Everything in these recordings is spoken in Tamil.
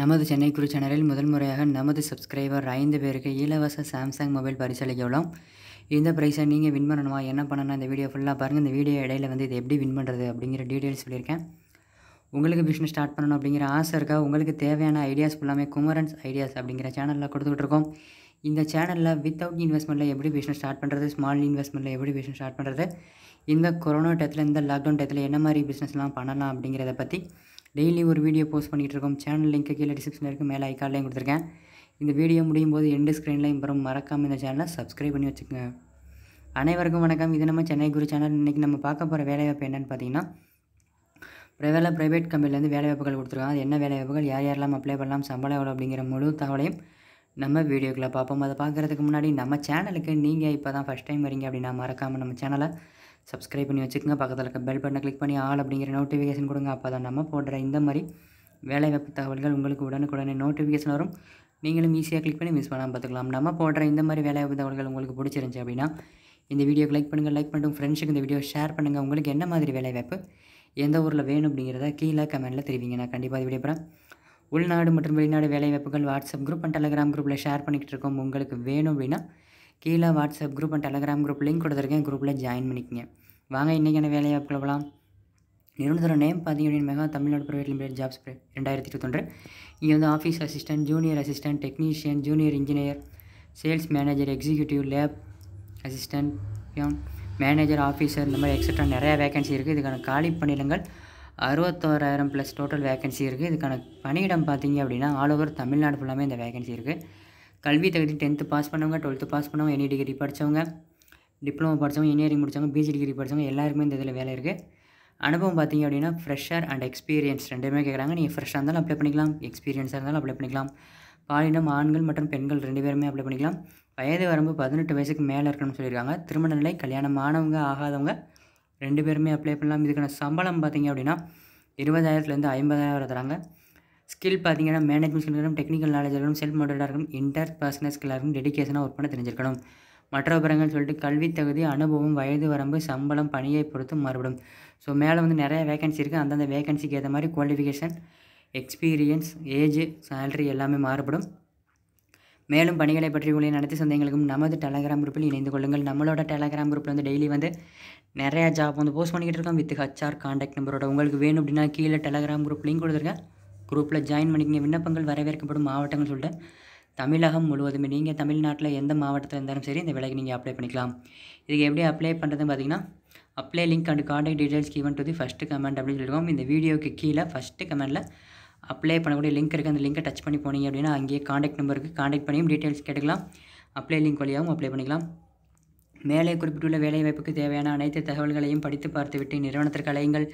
நமது சென்னை குரு சேனலில் முதல் முறையாக நமது சப்ஸ்கிரைபர் ஐந்து பேருக்கு இலவச சாம்சங் மொபைல் பரிசளிக்க இந்த ப்ரைஸை நீங்கள் வின் பண்ணணுமா என்ன பண்ணணும் இந்த வீடியோ ஃபுல்லாக பாருங்கள் இந்த வீடியோ இடையில வந்து இது எப்படி வின் பண்ணுறது அப்படிங்கிற டீட்டெயில்ஸ் சொல்லியிருக்கேன் உங்களுக்கு பிஸ்னஸ் ஸ்டார்ட் பண்ணணும் அப்படிங்கிற ஆசை இருக்கா உங்களுக்கு தேவையான ஐடியாஸ் ஃபுல்லாமே குமரன்ஸ் ஐடியாஸ் அப்படிங்கிற சேனலில் கொடுத்துட்ருக்கோம் இந்த சேனலில் வித்தவுட் இன்வெஸ்ட்மெண்ட்டில் எப்படி பிஸ்னஸ் ஸ்டார்ட் பண்ணுறது ஸ்மால் இன்வெஸ்ட்மெண்ட்டில் எப்படி பிஸ்னஸ் ஸ்டார்ட் பண்ணுறது இந்த கொரோனா டயத்தில் இந்த லாக்டவுன் டயத்தில் என்ன மாதிரி பிஸ்னஸ்லாம் பண்ணலாம் அப்படிங்கிறத பற்றி டெய்லி ஒரு வீடியோ போஸ்ட் பண்ணிகிட்டு இருக்கோம் சேனல் லிங்க்கு கீழே டிஸ்கிரிப்ஷனில் இருக்குது மேலே ஐக்காலையும் கொடுத்துருக்கேன் இந்த வீடியோ முடியும் போது எண்டு ஸ்க்ரீன்லையும் அப்புறம் மறக்காமல் இந்த சேனலை சப்ஸ்கிரைப் பண்ணி வச்சுக்கோங்க அனைவருக்கும் வணக்கம் இது நம்ம சென்னை குரு சேனல் இன்றைக்கி நம்ம பார்க்க போகிற வேலைவாய்ப்பு என்னென்னு பார்த்தீங்கன்னா பிரவேல ப்ரைவேட் கம்பெனிலேருந்து வேலைவாய்ப்புகள் கொடுத்துருக்காங்க அது என்ன வேலைவாய்ப்புகள் யார் யாரெல்லாம் அப்ளை பண்ணலாம் சம்பளம் எவ்வளோ அப்படிங்கிற முழு தகவலையும் நம்ம வீடியோக்களை பார்ப்போம் அதை பார்க்குறதுக்கு முன்னாடி நம்ம சேனலுக்கு நீங்கள் இப்போ தான் ஃபஸ்ட் டைம் வரீங்க அப்படின்னா மறக்காமல் நம்ம சேனலை சப்ஸ்கிரைப் பண்ணி வச்சுக்கோங்க பக்கத்தில் இருக்க பெல் பட்டனை கிளிக் பண்ணி ஆள் அப்படிங்கிற நோட்டிஃபிகேஷன் கொடுங்க அப்போ தான் நம்ம போடுற இந்த மாதிரி வேலைவாய்ப்பு தகவல்கள் உங்களுக்கு உடனுக்குடனே நோட்டிஃபிகேஷன் வரும் நீங்களும் ஈஸியாக கிளிக் பண்ணி மிஸ் பண்ணாமல் பார்த்துக்கலாம் நம்ம போடுற இந்த மாதிரி வேலைவாய்ப்பு தகவல்கள் உங்களுக்கு பிடிச்சிருந்துச்சி அப்படின்னா இந்த வீடியோக்கு லைக் பண்ணுங்கள் லைக் பண்ணிட்டு ஃப்ரெண்ட்ஸுக்கு இந்த வீடியோ ஷேர் பண்ணுங்கள் உங்களுக்கு என்ன மாதிரி வேலைவாய்ப்பு எந்த ஊரில் வேணும் அப்படிங்கிறத கீழே கமெண்ட்டில் தெரிவிங்க நான் கண்டிப்பாக வீடியோ உள்நாடு மற்றும் வெளிநாடு வேலைவாய்ப்புகள் வாட்ஸ்அப் குரூப் அண்ட் டெலகிராம் குரூப்பில் ஷேர் பண்ணிக்கிட்டு இருக்கோம் உங்களுக்கு வேணும் அப்படின்னா கீழே WhatsApp group and Telegram group link கொடுத்துருக்கேன் குரூப்பில் ஜாயின் பண்ணிக்கோங்க வாங்க இன்றைக்கான வேலைவாய்ப்பு போகலாம் நிறுவனத்தோட நேம் பார்த்தீங்க mega Tamil Nadu private limited jobs ரெண்டாயிரத்தி இருபத்தொன்று இங்கே வந்து office assistant junior assistant technician junior engineer sales manager executive lab assistant manager officer இந்த மாதிரி எக்ஸட்ரா நிறையா வேகன்சி இருக்குது இதுக்கான காலி பணியிடங்கள் அறுபத்தோராயிரம் ப்ளஸ் டோட்டல் வேகன்சி இருக்குது இதுக்கான பணியிடம் பார்த்தீங்க அப்படின்னா ஆல் ஓவர் தமிழ்நாடு ஃபுல்லாமே இந்த வேகன்சி இருக்குது கல்வி தகுதி டென்த்து பாஸ் பண்ணவங்க டுவெல்த்து பாஸ் பண்ணவங்க எனி டிகிரி e படித்தவங்க டிப்ளமோ படித்தவங்க இன்ஜினியரிங் முடித்தவங்க பிஜி டிகிரி படித்தவங்க எல்லாருக்குமே இந்த இதில் வேலை இருக்குது அனுபவம் பார்த்தீங்க அப்படின்னா ஃப்ரெஷ்ஷர் அண்ட் எக்ஸ்பீரியன்ஸ் ரெண்டுமே கேட்குறாங்க நீங்கள் ஃப்ரெஷ்ஷாக இருந்தாலும் அப்ளை பண்ணிக்கலாம் எக்ஸ்பீரியன்ஸாக இருந்தாலும் அப்ளை பண்ணிக்கலாம் பாலினம் ஆண்கள் மற்றும் பெண்கள் ரெண்டு பேருமே அப்ளை பண்ணிக்கலாம் வயது வரம்பு பதினெட்டு வயசுக்கு மேலே இருக்கணும்னு சொல்லியிருக்காங்க திருமண நிலை கல்யாணம் ஆனவங்க ஆகாதவங்க ரெண்டு பேருமே அப்ளை பண்ணலாம் இதுக்கான சம்பளம் பார்த்தீங்க அப்படின்னா இருபதாயிரத்துலேருந்து ஐம்பதாயிரம் தராங்க ஸ்கில் பார்த்தீங்கன்னா மேனேஜ்மெண்ட் ஸ்கில் டெக்னிக்கல் நாலேஜ் இருக்கணும் செல்ஃப் மோட்டிவேட்டாக இருக்கணும் இன்டர் பர்சனல் ஸ்கில்லாக இருக்கும் டெடிக்கேஷனாக ஒர்க் பண்ண தெரிஞ்சிருக்கணும் மற்ற விபரங்கள் சொல்லிட்டு கல்வி தகுதி அனுபவம் வயது வரம்பு சம்பளம் பணியை பொறுத்து மாறுபடும் ஸோ மேலே வந்து நிறைய வேகன்சி இருக்குது அந்தந்த வேகன்சிக்கு ஏற்ற மாதிரி குவாலிஃபிகேஷன் எக்ஸ்பீரியன்ஸ் ஏஜ் சேலரி எல்லாமே மாறுபடும் மேலும் பணிகளை பற்றி உங்களை நடத்தி சந்தேகங்களுக்கும் நமது டெலகிராம் குரூப்பில் இணைந்து கொள்ளுங்கள் நம்மளோட டெலகிராம் குரூப்பில் வந்து டெய்லி வந்து நிறையா ஜாப் வந்து போஸ்ட் பண்ணிக்கிட்டு இருக்கோம் வித் ஹச்ஆர் காண்டாக்ட் நம்பரோட உங்களுக்கு வேணும் அப்படின்னா கீழே டெலகிராம் குரூப் லிங்க் கொடுத்துருக்கேன் குரூப்பில் ஜாயின் பண்ணிக்கங்க விண்ணப்பங்கள் வரவேற்கப்படும் மாவட்டங்கள் சொல்லிட்டு தமிழகம் முழுவதுமே நீங்கள் தமிழ்நாட்டில் எந்த மாவட்டத்தில் இருந்தாலும் சரி இந்த வேலைக்கு நீங்கள் அப்ளை பண்ணிக்கலாம் இதுக்கு எப்படி அப்ளை பண்ணுறதுன்னு பார்த்தீங்கன்னா apply link and contact details given to the first comment அப்படின்னு சொல்லியிருக்கோம் இந்த வீடியோக்கு கீழே ஃபஸ்ட்டு கமெண்ட்டில் அப்ளை பண்ணக்கூடிய லிங்க் இருக்குது அந்த லிங்கை டச் பண்ணி போனீங்க அப்படின்னா அங்கேயே காண்டாக்ட் நம்பருக்கு காண்டாக்ட் பண்ணியும் டீட்டெயில்ஸ் கேட்டுக்கலாம் அப்ளை லிங்க் வழியாகவும் அப்ளை பண்ணிக்கலாம் மேலே குறிப்பிட்டுள்ள வேலைவாய்ப்புக்கு தேவையான அனைத்து தகவல்களையும் படித்து பார்த்துவிட்டு நிறுவனத்திற்கு அலையுங்கள்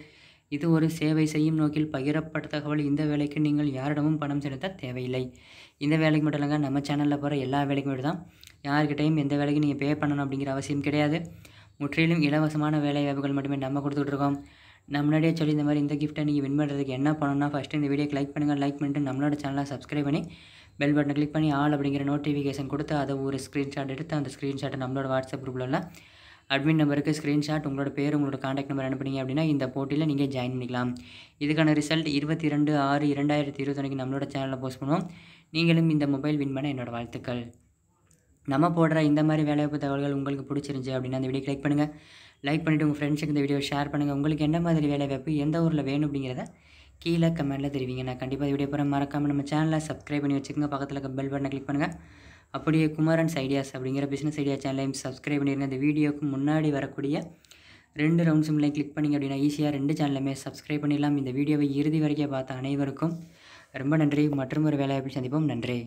இது ஒரு சேவை செய்யும் நோக்கில் பகிரப்பட்ட தகவல் இந்த வேலைக்கு நீங்கள் யாரிடமும் பணம் செலுத்த தேவையில்லை இந்த வேலைக்கு மட்டும் இல்லைங்க நம்ம சேனலில் போகிற எல்லா வேலைக்கும் மட்டும் தான் யார்கிட்டையும் எந்த வேலைக்கு நீங்கள் பே பண்ணணும் அப்படிங்கிற அவசியம் கிடையாது முற்றிலும் இலவசமான வேலை வாய்ப்புகள் மட்டுமே நம்ம கொடுத்துக்கிட்டு இருக்கோம் நான் சொல்லி இந்த மாதிரி இந்த கிஃப்ட்டை நீங்கள் வின் பண்ணுறதுக்கு என்ன பண்ணணும்னா ஃபஸ்ட்டு இந்த வீடியோக்கு லைக் பண்ணுங்கள் லைக் பண்ணிட்டு நம்மளோட சேனலை சப்ஸ்கிரைப் பண்ணி பெல் பட்டனை கிளிக் பண்ணி ஆள் அப்படிங்கிற நோட்டிஃபிகேஷன் கொடுத்து அதை ஒரு ஸ்க்ரீன்ஷாட் எடுத்து அந்த ஸ்க்ரீன்ஷாட்டை நம்மளோட வாட்ஸ்அப் குரூப்பில் அட்மின் நம்பருக்கு ஸ்க்ரீன்ஷாட் உங்களோட பேர் உங்களோட காண்டாக்ட் நம்பர் அனுப்புனீங்க அப்படின்னா இந்த போட்டியில் நீங்கள் ஜாயின் பண்ணிக்கலாம் இதுக்கான ரிசல்ட் இருபத்தி ரெண்டு ஆறு இரண்டாயிரத்தி இருபத்தொன்னைக்கு நம்மளோட சேனலில் போஸ்ட் பண்ணுவோம் நீங்களும் இந்த மொபைல் வின் பண்ண என்னோடய வாழ்த்துக்கள் நம்ம போடுற இந்த மாதிரி வேலைவாய்ப்பு தகவல்கள் உங்களுக்கு பிடிச்சிருந்துச்சு அப்படின்னா அந்த வீடியோ கிளிக் பண்ணுங்கள் லைக் பண்ணிவிட்டு உங்கள் ஃப்ரெண்ட்ஸுக்கு இந்த வீடியோ ஷேர் பண்ணுங்கள் உங்களுக்கு என்ன மாதிரி வேலைவாய்ப்பு எந்த ஊரில் வேணும் அப்படிங்கிறத கீழே கமெண்ட்டில் தெரிவிங்க நான் கண்டிப்பாக வீடியோ போகிற மறக்காமல் நம்ம சேனலை சப்ஸ்கிரைப் பண்ணி வச்சுக்கோங்க பக்கத்தில் பெல் பட்டனை கிளிக் பண்ணுங்கள் அப்படியே குமரன்ஸ் ஐடியாஸ் அப்படிங்கிற பிஸ்னஸ் ஐடியா சேனலையும் சப்ஸ்கிரைப் பண்ணிடுங்க இந்த வீடியோவுக்கு முன்னாடி வரக்கூடிய ரெண்டு ரவுண்ட் சிம்லையும் கிளிக் பண்ணிங்க அப்படின்னா ஈஸியாக ரெண்டு சேனலுமே சப்ஸ்கிரைப் பண்ணிடலாம் இந்த வீடியோவை இறுதி வரைக்கும் பார்த்த அனைவருக்கும் ரொம்ப நன்றி மற்றும் ஒரு வேலையை சந்திப்போம் நன்றி